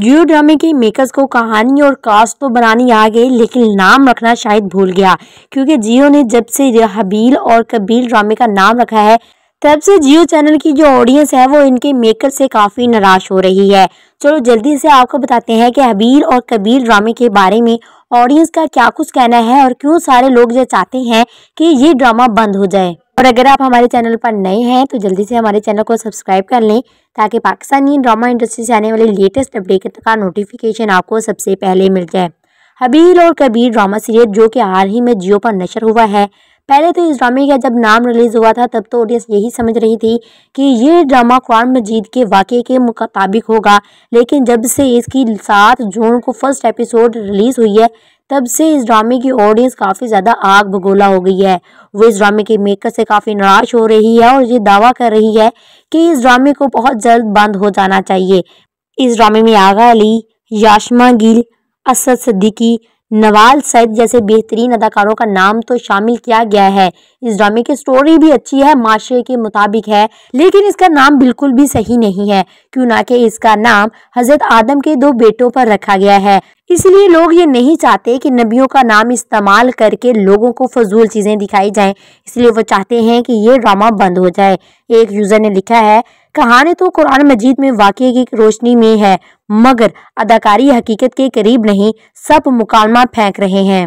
जियो ड्रामे के मेकर्स को कहानी और कास्ट तो बनानी आ गई लेकिन नाम रखना शायद भूल गया क्योंकि जियो ने जब से हबील और कबील ड्रामे का नाम रखा है तब से जियो चैनल की जो ऑडियंस है वो इनके मेकर से काफ़ी निराश हो रही है चलो जल्दी से आपको बताते हैं कि हबील और कबील ड्रामे के बारे में ऑडियंस का क्या कुछ कहना है और क्यों सारे लोग ये चाहते हैं कि ये ड्रामा बंद हो जाए और अगर आप हमारे चैनल पर नए हैं तो जल्दी से हमारे चैनल को सब्सक्राइब कर लें ताकि पाकिस्तानी ड्रामा इंडस्ट्री से आने वाले लेटेस्ट अपडेट का नोटिफिकेशन आपको सबसे पहले मिल जाए हबील और कबीर ड्रामा सीरियल जो कि हाल ही में जियो पर नशर हुआ है पहले तो इस ड्रामे का जब नाम रिलीज़ हुआ था तब तो ऑडियंस यही समझ रही थी कि ये ड्रामा कुरान मजीद के वाक़े के मुताबिक होगा लेकिन जब से इसकी सात जून को फर्स्ट एपिसोड रिलीज़ हुई है तब से इस ड्रामे की ऑडियंस काफ़ी ज़्यादा आग भगोला हो गई है वो इस ड्रामे के मेकर से काफ़ी नाराज हो रही है और ये दावा कर रही है कि इस ड्रामे को बहुत जल्द बंद हो जाना चाहिए इस ड्रामे में आगा अली याशमा गिल असद सद्दीकी नवाल सैद जैसे बेहतरीन अदाकारों का नाम तो शामिल किया गया है इस ड्रामे की स्टोरी भी अच्छी है माशरे के मुताबिक है लेकिन इसका नाम बिल्कुल भी सही नहीं है क्यों ना कि इसका नाम हजरत आदम के दो बेटों पर रखा गया है इसलिए लोग ये नहीं चाहते कि नबियों का नाम इस्तेमाल करके लोगों को फजूल चीज़ें दिखाई जाएं इसलिए वो चाहते हैं कि ये ड्रामा बंद हो जाए एक यूज़र ने लिखा है कहानी तो कुरान मजीद में वाकई की रोशनी में है मगर अदाकारी हकीकत के करीब नहीं सब मुकालमा फेंक रहे हैं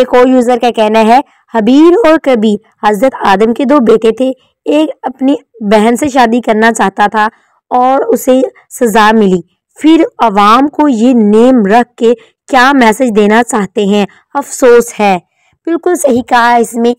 एक और यूज़र का कहना है हबीर और कबीर हजरत आदम के दो बेटे थे एक अपनी बहन से शादी करना चाहता था और उसे सजा मिली फिर आवाम को ये नेम रख के क्या मैसेज देना चाहते हैं अफसोस है बिल्कुल सही कहा है इसमें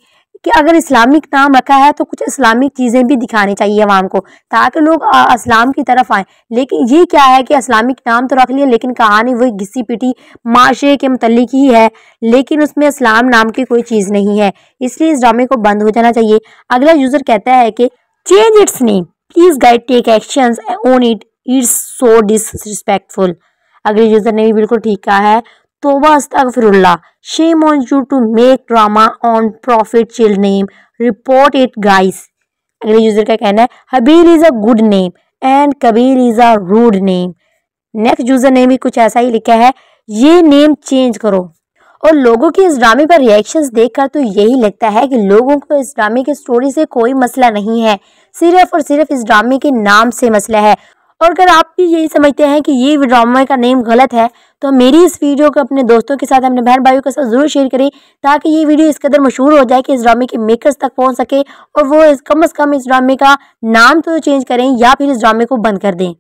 कि अगर इस्लामिक नाम रखा है तो कुछ इस्लामिक चीज़ें भी दिखानी चाहिए आवाम को ताकि लोग इस्लाम की तरफ आएँ लेकिन ये क्या है कि इस्लामिक नाम तो रख लिया लेकिन कहानी वही घिसी पिटी माशरे के मतलब ही है लेकिन उसमें इस्लाम नाम की कोई चीज़ नहीं है इसलिए इस ड्रामे को बंद हो जाना चाहिए अगला यूज़र कहता है कि change its name please guide take action on it it's so disrespectful अगले यूज़र ने भी बिल्कुल ठीक कहा है तोबा अस्तगफिरुल्लाह shame on you to make drama on prophet chill name report it guys अगले यूज़र का कहना है Habeer is a good name and Kabir is a rude name next user ने भी कुछ ऐसा ही लिखा है ये नेम चेंज करो और लोगों के इस ड्रामे पर रिएक्शंस देखकर तो यही लगता है कि लोगों को इस ड्रामे की स्टोरी से कोई मसला नहीं है सिर्फ और सिर्फ इस ड्रामे के नाम से मसला है और अगर आप भी यही समझते हैं कि ये ड्रामा का नेम गलत है तो मेरी इस वीडियो को अपने दोस्तों के साथ अपने बहन भाइयों के साथ ज़रूर शेयर करें ताकि ये वीडियो इस कदर मशहूर हो जाए कि इस ड्रामे के मेकर्स तक पहुंच सके और वो इस कम अज़ कम इस ड्रामे का नाम तो चेंज करें या फिर इस ड्रामे को बंद कर दें